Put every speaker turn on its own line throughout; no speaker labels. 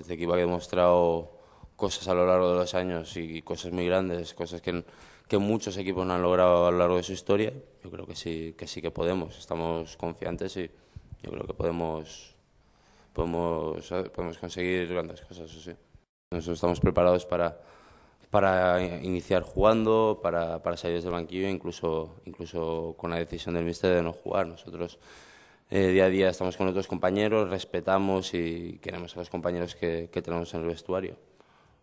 Este equipo ha demostrado cosas a lo largo de los años y cosas muy grandes, cosas que, que muchos equipos no han logrado a lo largo de su historia. Yo creo que sí que, sí que podemos, estamos confiantes y yo creo que podemos, podemos, podemos conseguir grandes cosas. Nosotros estamos preparados para, para iniciar jugando, para, para salir del banquillo, incluso, incluso con la decisión del míster de no jugar. Nosotros eh, día a día estamos con otros compañeros, respetamos y queremos a los compañeros que, tenemos en el vestuario.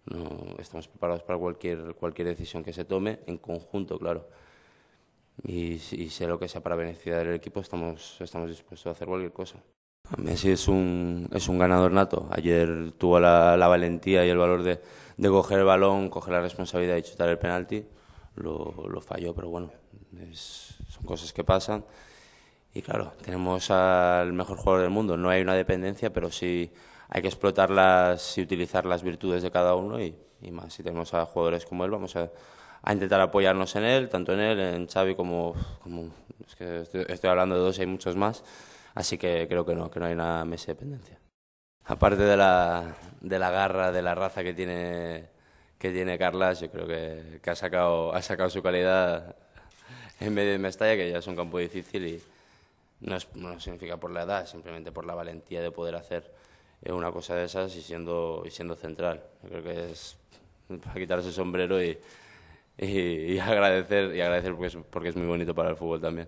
No, estamos preparados para cualquier, cualquier decisión que se tome, en conjunto, claro. Y, y sea lo que sea para beneficiar al equipo, estamos, estamos dispuestos a hacer cualquier cosa. Messi es un, es un ganador nato. Ayer tuvo la, la valentía y el valor de, de, coger el balón, coger la responsabilidad y chutar el penalti. Lo, lo falló, pero bueno, son cosas que pasan. Y claro, tenemos al mejor jugador del mundo. No hay una dependencia, pero sí hay que explotarlas y utilizar las virtudes de cada uno. Y, más, si tenemos a jugadores como él, vamos a, intentar apoyarnos en él, tanto en él, en Xavi como... estoy, hablando de dos y hay muchos más. Así que creo que no, que no hay una mesa de dependencia. Aparte de la, de la garra, de la raza que tiene, que tiene Carlas, yo creo que, ha, sacado, ha sacado su calidad en medio de Mestalla, que ya es un campo difícil y no, no significa por la edad, simplemente por la valentía de poder hacer eh, una cosa de esas y siendo, y siendo central. creo que es para quitarse el sombrero y, y, y agradecer, y agradecer porque es, porque es muy bonito para el fútbol también.